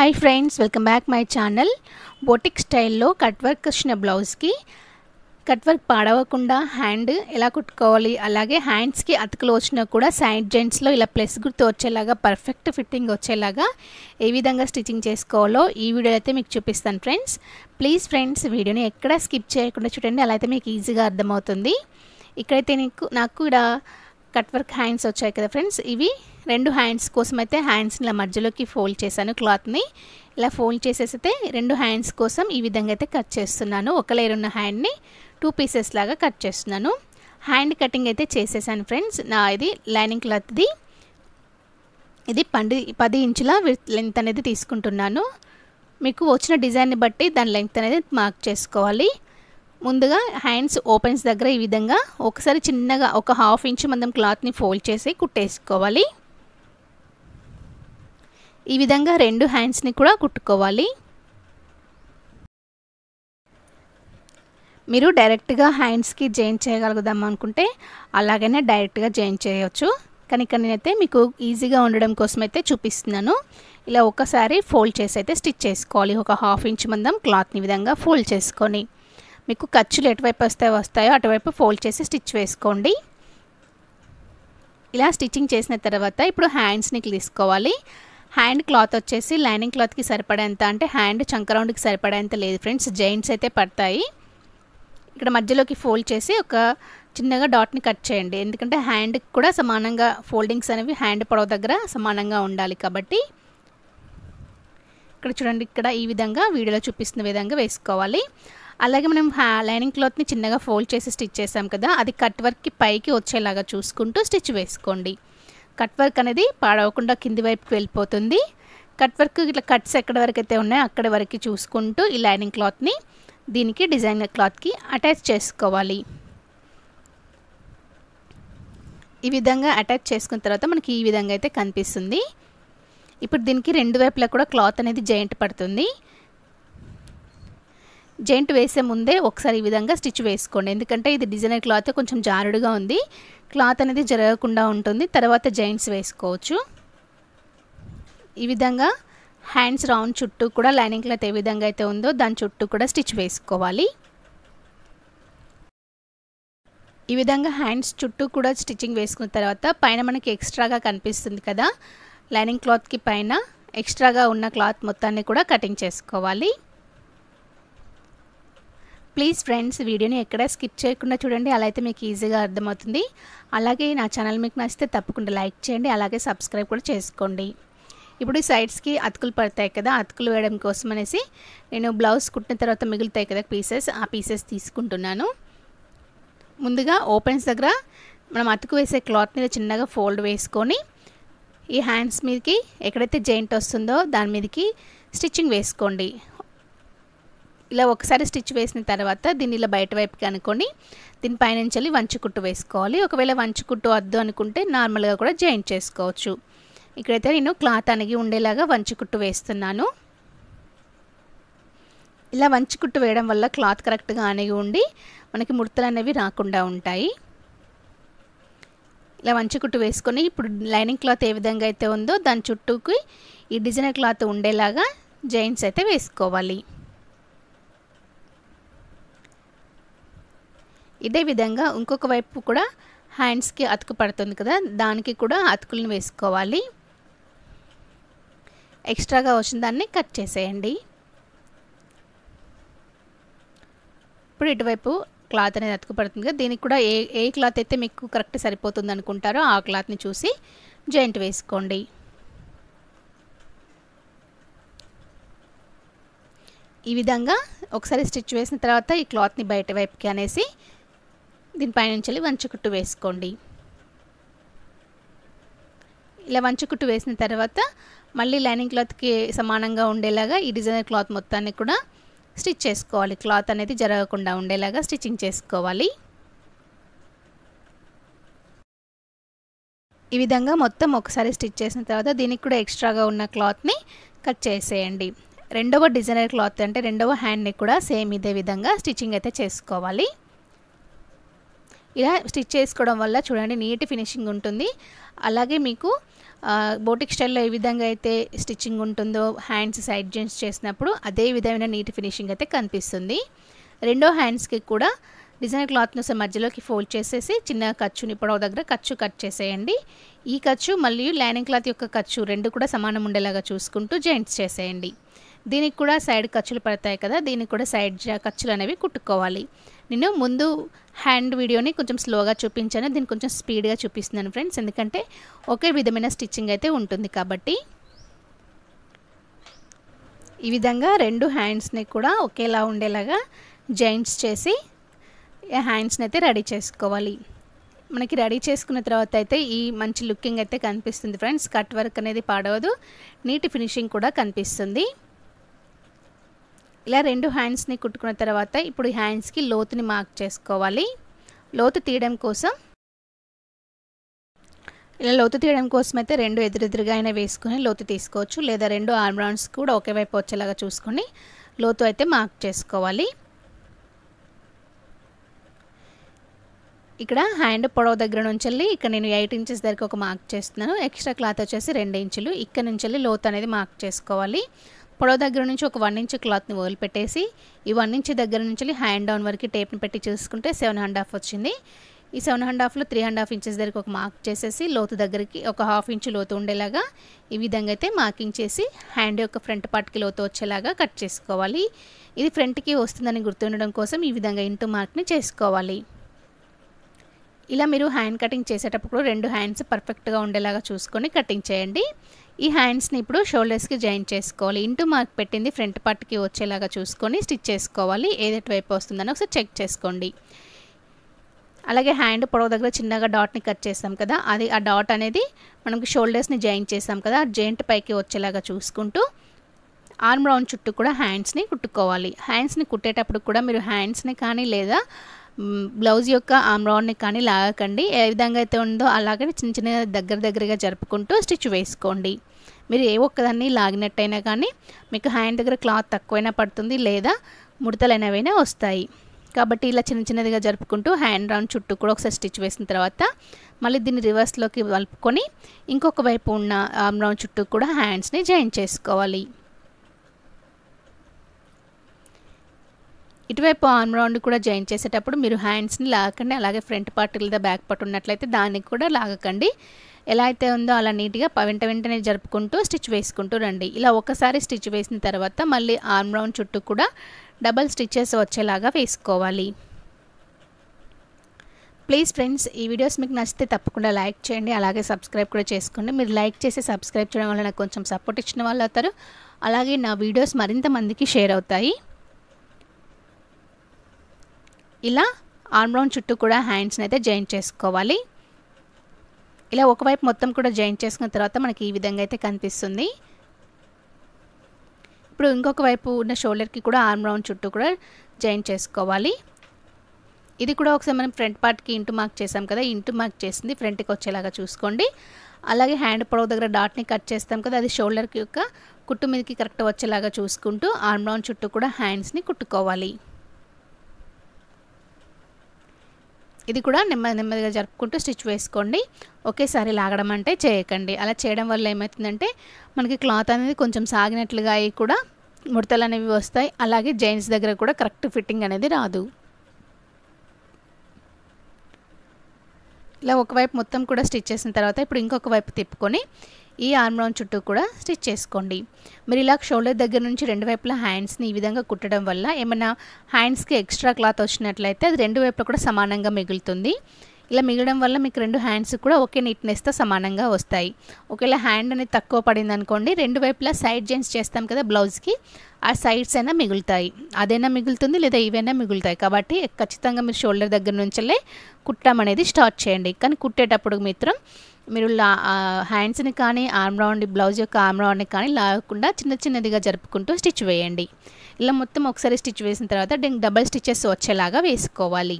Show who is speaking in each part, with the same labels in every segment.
Speaker 1: hi friends welcome back my channel boutique స్టైల్లో cut work వచ్చిన బ్లౌజ్కి కట్ వర్క్ పాడవకుండా హ్యాండ్ ఎలా కుట్టుకోవాలి అలాగే హ్యాండ్స్కి అతుకులు వచ్చినా కూడా సైడ్ జెంట్స్లో ఇలా ప్లస్ గుర్తు వచ్చేలాగా పర్ఫెక్ట్ ఫిట్టింగ్ వచ్చేలాగా ఏ విధంగా స్టిచ్చింగ్ చేసుకోవాలో ఈ వీడియో అయితే మీకు చూపిస్తాను ఫ్రెండ్స్ ప్లీజ్ ఫ్రెండ్స్ వీడియోని ఎక్కడా స్కిప్ చేయకుండా చూడండి అలా అయితే మీకు ఈజీగా అర్థమవుతుంది ఇక్కడైతే నీకు నాకు కూడా కట్ వర్క్ హ్యాండ్స్ వచ్చాయి కదా ఫ్రెండ్స్ ఇవి రెండు హ్యాండ్స్ కోసం అయితే హ్యాండ్స్ ఇలా మధ్యలోకి ఫోల్డ్ చేశాను క్లాత్ని ఇలా ఫోల్డ్ చేసేస్తే రెండు హ్యాండ్స్ కోసం ఈ విధంగా అయితే కట్ చేస్తున్నాను ఒక లేయర్ ఉన్న హ్యాండ్ని టూ పీసెస్ లాగా కట్ చేస్తున్నాను హ్యాండ్ కటింగ్ అయితే చేసేసాను ఫ్రెండ్స్ నా ఇది లైనింగ్ క్లాత్ది ఇది పండి పది ఇంచుల లెంత్ అనేది తీసుకుంటున్నాను మీకు వచ్చిన డిజైన్ని బట్టి దాని లెంగ్త్ అనేది మార్క్ చేసుకోవాలి ముందుగా హ్యాండ్స్ ఓపెన్స్ దగ్గర ఈ విధంగా ఒకసారి చిన్నగా ఒక హాఫ్ ఇంచ్ మనం క్లాత్ని ఫోల్డ్ చేసి కుట్టేసుకోవాలి ఈ విధంగా రెండు హ్యాండ్స్ని కూడా కుట్టుకోవాలి మీరు డైరెక్ట్గా హ్యాండ్స్కి జాయిన్ చేయగలుగుదాం అనుకుంటే అలాగనే డైరెక్ట్గా జాయిన్ చేయవచ్చు కానీ ఇక్కడ నేనైతే మీకు ఈజీగా ఉండడం కోసం అయితే చూపిస్తున్నాను ఇలా ఒకసారి ఫోల్డ్ చేసి అయితే స్టిచ్ చేసుకోవాలి ఒక హాఫ్ ఇంచ్ మందం క్లాత్ని విధంగా ఫోల్డ్ చేసుకొని మీకు ఖర్చులు ఎటువైపు వస్తాయో వస్తాయో అటువైపు ఫోల్డ్ చేసి స్టిచ్ వేసుకోండి ఇలా స్టిచ్చింగ్ చేసిన తర్వాత ఇప్పుడు హ్యాండ్స్ని తీసుకోవాలి హ్యాండ్ క్లాత్ వచ్చేసి లైనింగ్ క్లాత్కి సరిపడేంత అంటే హ్యాండ్ చంకరౌండ్కి సరిపడేంత లేదు ఫ్రెండ్స్ జైంట్స్ అయితే పడతాయి ఇక్కడ మధ్యలోకి ఫోల్డ్ చేసి ఒక చిన్నగా డాట్ని కట్ చేయండి ఎందుకంటే హ్యాండ్కి కూడా సమానంగా ఫోల్డింగ్స్ అనేవి హ్యాండ్ పొడవ దగ్గర సమానంగా ఉండాలి కాబట్టి ఇక్కడ చూడండి ఇక్కడ ఈ విధంగా వీడియోలో చూపిస్తున్న విధంగా వేసుకోవాలి అలాగే మనం లైనింగ్ క్లాత్ని చిన్నగా ఫోల్డ్ చేసి స్టిచ్ చేసాం కదా అది కట్ వర్క్కి పైకి వచ్చేలాగా చూసుకుంటూ స్టిచ్ వేసుకోండి కట్ వర్క్ అనేది పాడవకుండా కింది వైపుకి వెళ్ళిపోతుంది కట్ వర్క్ ఇట్లా కట్స్ ఎక్కడ వరకు అయితే ఉన్నాయో అక్కడ వరకు చూసుకుంటూ ఈ లైనింగ్ క్లాత్ని దీనికి డిజైన్ క్లాత్కి అటాచ్ చేసుకోవాలి ఈ విధంగా అటాచ్ చేసుకున్న తర్వాత మనకి ఈ విధంగా అయితే కనిపిస్తుంది ఇప్పుడు దీనికి రెండు వైపులా కూడా క్లాత్ అనేది జాయింట్ పడుతుంది జెంట్ వేసే ముందే ఒకసారి ఈ విధంగా స్టిచ్ వేసుకోండి ఎందుకంటే ఇది డిజైనర్ క్లాత్ కొంచెం జారుడుగా ఉంది క్లాత్ అనేది జరగకుండా ఉంటుంది తర్వాత జైంట్స్ వేసుకోవచ్చు ఈ విధంగా హ్యాండ్స్ రౌండ్ చుట్టూ కూడా లైనింగ్ క్లాత్ ఏ విధంగా అయితే ఉందో దాని చుట్టూ కూడా స్టిచ్ వేసుకోవాలి ఈ విధంగా హ్యాండ్స్ చుట్టూ కూడా స్టిచ్చింగ్ వేసుకున్న తర్వాత పైన మనకి ఎక్స్ట్రాగా కనిపిస్తుంది కదా లైనింగ్ క్లాత్కి పైన ఎక్స్ట్రాగా ఉన్న క్లాత్ మొత్తాన్ని కూడా కటింగ్ చేసుకోవాలి ప్లీజ్ ఫ్రెండ్స్ వీడియోని ఎక్కడ స్కిప్ చేయకుండా చూడండి అలా అయితే మీకు ఈజీగా అర్థమవుతుంది అలాగే నా ఛానల్ మీకు నచ్చితే తప్పకుండా లైక్ చేయండి అలాగే సబ్స్క్రైబ్ కూడా చేసుకోండి ఇప్పుడు ఈ సైడ్స్కి అతుకులు పడతాయి కదా అతుకులు వేయడం కోసం అనేసి నేను బ్లౌజ్ కుట్టిన తర్వాత మిగులుతాయి కదా పీసెస్ ఆ పీసెస్ తీసుకుంటున్నాను ముందుగా ఓపెన్స్ దగ్గర మనం అతుకు వేసే క్లాత్ మీద చిన్నగా ఫోల్డ్ వేసుకొని ఈ హ్యాండ్స్ మీదకి ఎక్కడైతే జాయింట్ వస్తుందో దాని మీదకి స్టిచ్చింగ్ వేసుకోండి ఇలా ఒకసారి స్టిచ్ వేసిన తర్వాత దీన్ని ఇలా బయట వైపుకి అనుకొని వెళ్ళి వంచుకుట్టు వేసుకోవాలి ఒకవేళ వంచుకుట్టు వద్దు అనుకుంటే నార్మల్గా కూడా జాయింట్ చేసుకోవచ్చు ఇక్కడైతే నేను క్లాత్ అనిగి ఉండేలాగా వంచుకుట్టు వేస్తున్నాను ఇలా వంచుకుట్టు వేయడం వల్ల క్లాత్ కరెక్ట్గా అనిగి ఉండి మనకి ముడతలు అనేవి రాకుండా ఉంటాయి ఇలా వంచుకుట్టు వేసుకొని ఇప్పుడు లైనింగ్ క్లాత్ ఏ విధంగా అయితే ఉందో దాని చుట్టూకి ఈ డిజైనర్ క్లాత్ ఉండేలాగా జాయింట్స్ అయితే వేసుకోవాలి ఇదే విధంగా ఇంకొక వైపు కూడా హ్యాండ్స్కి అతుకు పడుతుంది కదా దానికి కూడా అతుకులను వేసుకోవాలి ఎక్స్ట్రాగా వచ్చిన దాన్ని కట్ చేసేయండి ఇప్పుడు ఇటువైపు క్లాత్ అనేది అతుకు పడుతుంది కదా దీనికి కూడా ఏ ఏ క్లాత్ అయితే మీకు కరెక్ట్ సరిపోతుంది అనుకుంటారో ఆ క్లాత్ని చూసి జాయింట్ వేసుకోండి ఈ విధంగా ఒకసారి స్టిచ్ వేసిన తర్వాత ఈ క్లాత్ని బయట వైపుకి అనేసి దీనిపైనుంచి వంచుకుట్టు వేసుకోండి ఇలా వంచుకుట్టు వేసిన తర్వాత మళ్ళీ లైనింగ్ క్లాత్కి సమానంగా ఉండేలాగా ఈ డిజైనర్ క్లాత్ మొత్తాన్ని కూడా స్టిచ్ చేసుకోవాలి క్లాత్ అనేది జరగకుండా ఉండేలాగా స్టిచ్చింగ్ చేసుకోవాలి ఈ విధంగా మొత్తం ఒకసారి స్టిచ్ చేసిన తర్వాత దీనికి కూడా ఎక్స్ట్రాగా ఉన్న క్లాత్ని కట్ చేసేయండి రెండవ డిజైనర్ క్లాత్ అంటే రెండవ హ్యాండ్ని కూడా సేమ్ ఇదే విధంగా స్టిచ్చింగ్ అయితే చేసుకోవాలి ఇలా స్టిచ్ చేసుకోవడం వల్ల చూడండి నీట్ ఫినిషింగ్ ఉంటుంది అలాగే మీకు బోటిక్ స్టైల్లో ఏ విధంగా అయితే స్టిచ్చింగ్ ఉంటుందో హ్యాండ్స్ సైడ్ జెంట్స్ చేసినప్పుడు అదే విధమైన నీట్ ఫినిషింగ్ అయితే కనిపిస్తుంది రెండో హ్యాండ్స్కి కూడా డిజైన్ క్లాత్ను మధ్యలోకి ఫోల్డ్ చేసేసి చిన్న ఖర్చుని పొడవు దగ్గర ఖర్చు కట్ చేసేయండి ఈ ఖర్చు మళ్ళీ లైనింగ్ క్లాత్ యొక్క ఖర్చు రెండు కూడా సమానం ఉండేలాగా చూసుకుంటూ జాయింట్స్ చేసేయండి దీనికి కూడా సైడ్ ఖర్చులు పడతాయి కదా దీనికి కూడా సైడ్ ఖర్చులు అనేవి కుట్టుకోవాలి నేను ముందు హ్యాండ్ వీడియోని కొంచెం స్లోగా చూపించాను దీన్ని కొంచెం స్పీడ్గా చూపిస్తున్నాను ఫ్రెండ్స్ ఎందుకంటే ఒకే విధమైన స్టిచ్చింగ్ అయితే ఉంటుంది కాబట్టి ఈ విధంగా రెండు హ్యాండ్స్ని కూడా ఒకేలా ఉండేలాగా జాయింట్స్ చేసి హ్యాండ్స్ని అయితే రెడీ చేసుకోవాలి మనకి రెడీ చేసుకున్న తర్వాత అయితే ఈ మంచి లుకింగ్ అయితే కనిపిస్తుంది ఫ్రెండ్స్ కట్ వర్క్ అనేది పాడవదు నీటి ఫినిషింగ్ కూడా కనిపిస్తుంది ఇలా రెండు హ్యాండ్స్ని కుట్టుకున్న తర్వాత ఇప్పుడు హ్యాండ్స్కి లోతుని మార్క్ చేసుకోవాలి లోతు తీయడం కోసం ఇలా లోతు తీయడం కోసం అయితే రెండు ఎదురెదురుగా అయినా వేసుకొని లోతు తీసుకోవచ్చు లేదా రెండు ఆర్మ్ రౌండ్స్ కూడా ఒకే వైపు వచ్చేలాగా చూసుకొని లోతు అయితే మార్క్ చేసుకోవాలి ఇక్కడ హ్యాండ్ పొడవ దగ్గర నుంచి వెళ్ళి ఇక్కడ నేను ఎయిట్ ఇంచెస్ దగ్గర ఒక మార్క్ చేస్తున్నాను ఎక్స్ట్రా క్లాత్ వచ్చేసి రెండు ఇంచులు ఇక్కడ నుంచి వెళ్ళి లోతు అనేది మార్క్ చేసుకోవాలి పొడవు దగ్గర నుంచి ఒక వన్ ఇంచ్ క్లాత్ని వదిలిపెట్టేసి ఈ వన్ ఇంచ్ దగ్గర నుంచి హ్యాండ్ డౌన్ వరకు టేప్ని పెట్టి చూసుకుంటే సెవెన్ అండ్ హాఫ్ వచ్చింది ఈ సెవెన్ అండ్ హాఫ్లో త్రీ అండ్ హాఫ్ ఇంచెస్ దగ్గర ఒక మార్క్ చేసేసి లోతు దగ్గరికి ఒక హాఫ్ ఇంచ్ లోతు ఉండేలాగా ఈ విధంగా అయితే మార్కింగ్ చేసి హ్యాండ్ యొక్క ఫ్రంట్ పార్ట్కి లోతు వచ్చేలాగా కట్ చేసుకోవాలి ఇది ఫ్రంట్కి వస్తుందని గుర్తుండడం కోసం ఈ విధంగా ఇంటూ మార్క్ని చేసుకోవాలి ఇలా మీరు హ్యాండ్ కటింగ్ చేసేటప్పుడు రెండు హ్యాండ్స్ పర్ఫెక్ట్గా ఉండేలాగా చూసుకొని కటింగ్ చేయండి ఈ హ్యాండ్స్ని ఇప్పుడు షోల్డర్స్కి జాయిన్ చేసుకోవాలి ఇంటూ మార్క్ పెట్టింది ఫ్రంట్ పార్ట్కి వచ్చేలాగా చూసుకొని స్టిచ్ చేసుకోవాలి ఏదైతే వైపు వస్తుందని ఒకసారి చెక్ చేసుకోండి అలాగే హ్యాండ్ పొడవ దగ్గర చిన్నగా డాట్ని కట్ చేస్తాం కదా అది ఆ డాట్ అనేది మనకి షోల్డర్స్ని జాయిన్ చేస్తాం కదా జాయింట్ పైకి వచ్చేలాగా చూసుకుంటూ ఆర్మ్ రౌండ్ చుట్టూ కూడా హ్యాండ్స్ని కుట్టుకోవాలి హ్యాండ్స్ని కుట్టేటప్పుడు కూడా మీరు హ్యాండ్స్ని కానీ లేదా బ్లౌజ్ యొక్క రౌండ్ని కానీ లాగకండి ఏ విధంగా అయితే ఉందో అలాగే చిన్న చిన్న దగ్గర దగ్గరగా జరుపుకుంటూ స్టిచ్ వేసుకోండి మీరు ఏ ఒక్కదాన్ని లాగినట్టయినా కానీ మీకు హ్యాండ్ దగ్గర క్లాత్ తక్కువైనా పడుతుంది లేదా ముడతలైనవైనా వస్తాయి కాబట్టి ఇలా చిన్న చిన్నదిగా జరుపుకుంటూ హ్యాండ్ రౌండ్ చుట్టూ కూడా ఒకసారి స్టిచ్ వేసిన తర్వాత మళ్ళీ దీన్ని రివర్స్లోకి వలుపుకొని ఇంకొక వైపు ఉన్న ఆమ్ రౌండ్ చుట్టూ కూడా హ్యాండ్స్ని జాయిన్ చేసుకోవాలి ఇటువైపు ఆర్మ్ రౌండ్ కూడా జాయిన్ చేసేటప్పుడు మీరు హ్యాండ్స్ని లాగకండి అలాగే ఫ్రంట్ పార్ట్ లేదా బ్యాక్ పార్ట్ ఉన్నట్లయితే దానికి కూడా లాగకండి ఎలా అయితే ఉందో అలా నీట్గా వెంట వెంటనే జరుపుకుంటూ స్టిచ్ వేసుకుంటూ రండి ఇలా ఒకసారి స్టిచ్ వేసిన తర్వాత మళ్ళీ ఆర్మ్ రౌండ్ చుట్టూ కూడా డబల్ స్టిచ్చెస్ వచ్చేలాగా వేసుకోవాలి ప్లీజ్ ఫ్రెండ్స్ ఈ వీడియోస్ మీకు నచ్చితే తప్పకుండా లైక్ చేయండి అలాగే సబ్స్క్రైబ్ కూడా చేసుకోండి మీరు లైక్ చేసి సబ్స్క్రైబ్ చేయడం వల్ల నాకు కొంచెం సపోర్ట్ ఇచ్చిన వాళ్ళు అవుతారు అలాగే నా వీడియోస్ మరింత మందికి షేర్ అవుతాయి ఇలా ఆర్మ్ రౌండ్ చుట్టూ కూడా హ్యాండ్స్ని అయితే జాయిన్ చేసుకోవాలి ఇలా ఒకవైపు మొత్తం కూడా జాయిన్ చేసుకున్న తర్వాత మనకి ఈ విధంగా అయితే కనిపిస్తుంది ఇప్పుడు ఇంకొక వైపు ఉన్న షోల్డర్కి కూడా ఆర్మ్ రౌండ్ చుట్టూ కూడా జాయిన్ చేసుకోవాలి ఇది కూడా ఒకసారి మనం ఫ్రంట్ పార్ట్కి ఇంటు మార్క్ చేసాం కదా ఇంటు మార్క్ చేసింది ఫ్రంట్కి వచ్చేలాగా చూసుకోండి అలాగే హ్యాండ్ పొడవు దగ్గర డాట్ని కట్ చేస్తాం కదా అది షోల్డర్కి యొక్క కుట్టు మీదకి కరెక్ట్ వచ్చేలాగా చూసుకుంటూ ఆర్మ్ రౌండ్ చుట్టూ కూడా హ్యాండ్స్ని కుట్టుకోవాలి ఇది కూడా నెమ్మది నెమ్మదిగా జరుపుకుంటూ స్టిచ్ వేసుకోండి ఒకేసారి లాగడం అంటే చేయకండి అలా చేయడం వల్ల ఏమవుతుందంటే మనకి క్లాత్ అనేది కొంచెం సాగినట్లుగా అవి కూడా ముడతలు అనేవి వస్తాయి అలాగే జైన్స్ దగ్గర కూడా కరెక్ట్ ఫిట్టింగ్ అనేది రాదు ఇలా ఒకవైపు మొత్తం కూడా స్టిచ్ చేసిన తర్వాత ఇప్పుడు ఇంకొక వైపు తిప్పుకొని ఈ ఆర్మ్ రౌండ్ చుట్టూ కూడా స్టిచ్ చేసుకోండి మీరు ఇలా షోల్డర్ దగ్గర నుంచి రెండు వైపులా హ్యాండ్స్ని ఈ విధంగా కుట్టడం వల్ల ఏమైనా హ్యాండ్స్కి ఎక్స్ట్రా క్లాత్ వచ్చినట్లయితే అది రెండు వైపులా కూడా సమానంగా మిగులుతుంది ఇలా మిగడం వల్ల మీకు రెండు హ్యాండ్స్ కూడా ఒకే నీట్నెస్తో సమానంగా వస్తాయి ఒకవేళ హ్యాండ్ అనేది తక్కువ పడింది అనుకోండి రెండు వైపులా సైడ్ జెంట్స్ చేస్తాం కదా బ్లౌజ్కి ఆ సైడ్స్ అయినా మిగులుతాయి అదైనా మిగులుతుంది లేదా ఇవైనా మిగులుతాయి కాబట్టి ఖచ్చితంగా మీరు షోల్డర్ దగ్గర నుంచే కుట్టడం అనేది స్టార్ట్ చేయండి కానీ కుట్టేటప్పుడు మిత్రం మీరు లా హ్యాండ్స్ని కానీ ఆర్మ్ రౌండ్ బ్లౌజ్ యొక్క ఆర్మ్ రౌండ్ని కానీ లాగకుండా చిన్న చిన్నదిగా జరుపుకుంటూ స్టిచ్ వేయండి ఇలా మొత్తం ఒకసారి స్టిచ్ వేసిన తర్వాత డబల్ స్టిచ్చెస్ వచ్చేలాగా వేసుకోవాలి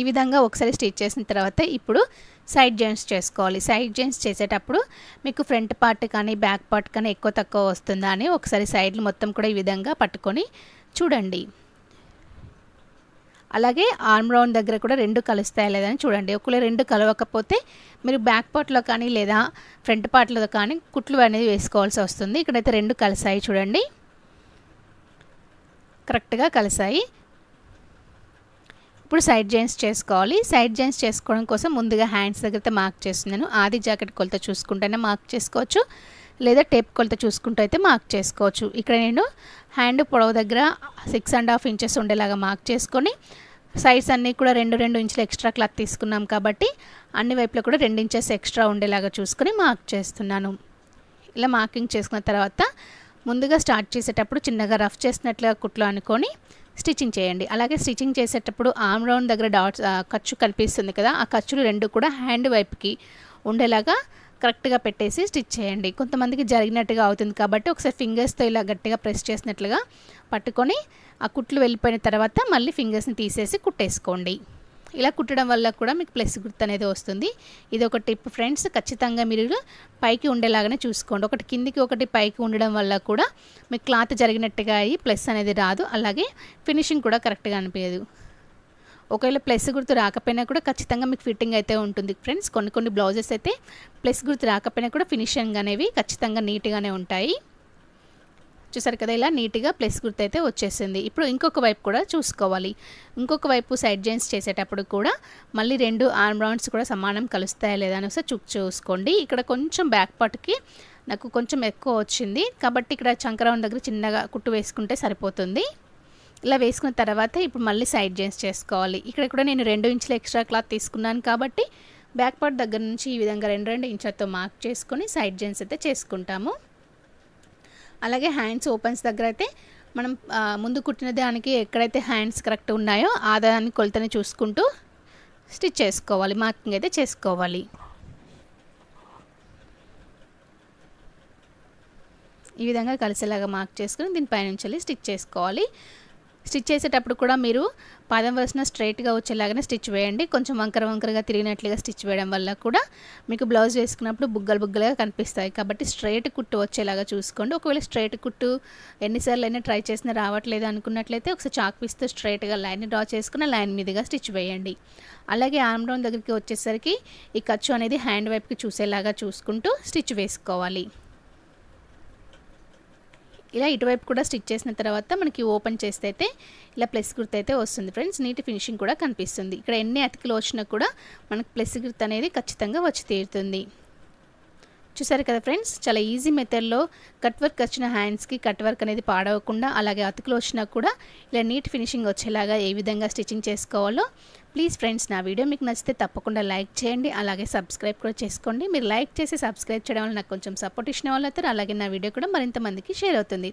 Speaker 1: ఈ విధంగా ఒకసారి స్టిచ్ చేసిన తర్వాత ఇప్పుడు సైడ్ జాయింట్స్ చేసుకోవాలి సైడ్ జాయింట్స్ చేసేటప్పుడు మీకు ఫ్రంట్ పార్ట్ కానీ బ్యాక్ పార్ట్ కానీ ఎక్కువ తక్కువ వస్తుందా అని ఒకసారి సైడ్లు మొత్తం కూడా ఈ విధంగా పట్టుకొని చూడండి అలాగే ఆర్మ్ రౌండ్ దగ్గర కూడా రెండు కలుస్తాయా లేదని చూడండి ఒకవేళ రెండు కలవకపోతే మీరు బ్యాక్ పార్ట్లో కానీ లేదా ఫ్రంట్ పార్ట్లో కానీ కుట్లు అనేది వేసుకోవాల్సి వస్తుంది ఇక్కడైతే రెండు కలిసాయి చూడండి కరెక్ట్గా కలిసాయి ఇప్పుడు సైడ్ జాయింట్స్ చేసుకోవాలి సైడ్ జాయింట్స్ చేసుకోవడం కోసం ముందుగా హ్యాండ్స్ దగ్గర మార్క్ చేస్తున్నాను ఆది జాకెట్ కొలత చూసుకుంటేనే మార్క్ చేసుకోవచ్చు లేదా టేప్ కొలత చూసుకుంటూ అయితే మార్క్ చేసుకోవచ్చు ఇక్కడ నేను హ్యాండ్ పొడవు దగ్గర సిక్స్ అండ్ హాఫ్ ఇంచెస్ ఉండేలాగా మార్క్ చేసుకొని సైడ్స్ అన్నీ కూడా రెండు రెండు ఇంచులు ఎక్స్ట్రా క్లాత్ తీసుకున్నాం కాబట్టి అన్ని వైపులో కూడా రెండు ఇంచెస్ ఎక్స్ట్రా ఉండేలాగా చూసుకొని మార్క్ చేస్తున్నాను ఇలా మార్కింగ్ చేసుకున్న తర్వాత ముందుగా స్టార్ట్ చేసేటప్పుడు చిన్నగా రఫ్ చేసినట్లుగా కుట్లు అనుకొని స్టిచ్చింగ్ చేయండి అలాగే స్టిచ్చింగ్ చేసేటప్పుడు ఆమ్ రౌండ్ దగ్గర డాట్స్ ఖర్చు కనిపిస్తుంది కదా ఆ ఖర్చులు రెండు కూడా హ్యాండ్ వైప్కి ఉండేలాగా కరెక్ట్గా పెట్టేసి స్టిచ్ చేయండి కొంతమందికి జరిగినట్టుగా అవుతుంది కాబట్టి ఒకసారి ఫింగర్స్తో ఇలా గట్టిగా ప్రెస్ చేసినట్లుగా పట్టుకొని ఆ కుట్లు వెళ్ళిపోయిన తర్వాత మళ్ళీ ఫింగర్స్ని తీసేసి కుట్టేసుకోండి ఇలా కుట్టడం వల్ల కూడా మీకు ప్లస్ గుర్తు అనేది వస్తుంది ఇది ఒక టిప్ ఫ్రెండ్స్ ఖచ్చితంగా మీరు పైకి ఉండేలాగానే చూసుకోండి ఒకటి కిందికి ఒకటి పైకి ఉండడం వల్ల కూడా మీకు క్లాత్ జరిగినట్టుగా అయ్యి ప్లస్ అనేది రాదు అలాగే ఫినిషింగ్ కూడా కరెక్ట్గా అనిపించదు ఒకవేళ ప్లస్ గుర్తు రాకపోయినా కూడా ఖచ్చితంగా మీకు ఫిట్టింగ్ అయితే ఉంటుంది ఫ్రెండ్స్ కొన్ని కొన్ని బ్లౌజెస్ అయితే ప్లస్ గుర్తు రాకపోయినా కూడా ఫినిషింగ్ అనేవి ఖచ్చితంగా నీట్గానే ఉంటాయి చూసారు కదా ఇలా నీట్గా ప్లస్ గుర్తు అయితే వచ్చేసింది ఇప్పుడు ఇంకొక వైపు కూడా చూసుకోవాలి ఇంకొక వైపు సైడ్ జైన్స్ చేసేటప్పుడు కూడా మళ్ళీ రెండు ఆర్మ్ రౌండ్స్ కూడా సమానం కలుస్తాయా లేదా అని ఒకసారి చూక్ చూసుకోండి ఇక్కడ కొంచెం బ్యాక్ పార్ట్కి నాకు కొంచెం ఎక్కువ వచ్చింది కాబట్టి ఇక్కడ చంకరౌండ్ దగ్గర చిన్నగా కుట్టు వేసుకుంటే సరిపోతుంది ఇలా వేసుకున్న తర్వాత ఇప్పుడు మళ్ళీ సైడ్ జైన్స్ చేసుకోవాలి ఇక్కడ కూడా నేను రెండు ఇంచులు ఎక్స్ట్రా క్లాత్ తీసుకున్నాను కాబట్టి బ్యాక్ పార్ట్ దగ్గర నుంచి ఈ విధంగా రెండు రెండు ఇంచులతో మార్క్ చేసుకొని సైడ్ జైన్స్ అయితే చేసుకుంటాము అలాగే హ్యాండ్స్ ఓపెన్స్ దగ్గర అయితే మనం ముందు కుట్టిన దానికి ఎక్కడైతే హ్యాండ్స్ కరెక్ట్ ఉన్నాయో ఆ దాని కొలతని చూసుకుంటూ స్టిచ్ చేసుకోవాలి మార్కింగ్ అయితే చేసుకోవాలి ఈ విధంగా కలిసేలాగా మార్క్ చేసుకుని దీనిపై నుంచి స్టిచ్ చేసుకోవాలి స్టిచ్ చేసేటప్పుడు కూడా మీరు పాదం వరసన స్ట్రైట్గా వచ్చేలాగానే స్టిచ్ వేయండి కొంచెం వంకర వంకరగా తిరిగినట్లుగా స్టిచ్ వేయడం వల్ల కూడా మీకు బ్లౌజ్ వేసుకున్నప్పుడు బుగ్గలు బుగ్గలుగా కనిపిస్తాయి కాబట్టి స్ట్రైట్ కుట్టు వచ్చేలాగా చూసుకోండి ఒకవేళ స్ట్రైట్ కుట్టు ఎన్నిసార్లు అయినా ట్రై చేసినా రావట్లేదు అనుకున్నట్లయితే ఒకసారి చాక్ పిస్తూ స్ట్రైట్గా లైన్ డ్రా చేసుకుని లైన్ మీదుగా స్టిచ్ వేయండి అలాగే ఆర్మ్ దగ్గరికి వచ్చేసరికి ఈ ఖర్చు అనేది హ్యాండ్ వైపుకి చూసేలాగా చూసుకుంటూ స్టిచ్ వేసుకోవాలి ఇలా ఇటువైపు కూడా స్టిచ్ చేసిన తర్వాత మనకి ఓపెన్ చేస్తే అయితే ఇలా ప్లస్ గుర్తు అయితే వస్తుంది ఫ్రెండ్స్ నీటి ఫినిషింగ్ కూడా కనిపిస్తుంది ఇక్కడ ఎన్ని అతికిలు వచ్చినా కూడా మనకు ప్లస్ గుర్తు అనేది ఖచ్చితంగా వచ్చి తీరుతుంది చూసారు కదా ఫ్రెండ్స్ చాలా ఈజీ మెథడ్లో కట్ వర్క్ వచ్చిన హ్యాండ్స్కి కట్ వర్క్ అనేది పాడవకుండా అలాగే అతుకులు వచ్చినా కూడా ఇలా నీట్ ఫినిషింగ్ వచ్చేలాగా ఏ విధంగా స్టిచ్చింగ్ చేసుకోవాలో ప్లీజ్ ఫ్రెండ్స్ నా వీడియో మీకు నచ్చితే తప్పకుండా లైక్ చేయండి అలాగే సబ్స్క్రైబ్ కూడా చేసుకోండి మీరు లైక్ చేసి సబ్స్క్రైబ్ చేయడం వల్ల నాకు కొంచెం సపోర్ట్ ఇచ్చిన వాళ్ళు అలాగే నా వీడియో కూడా మరింత మందికి షేర్ అవుతుంది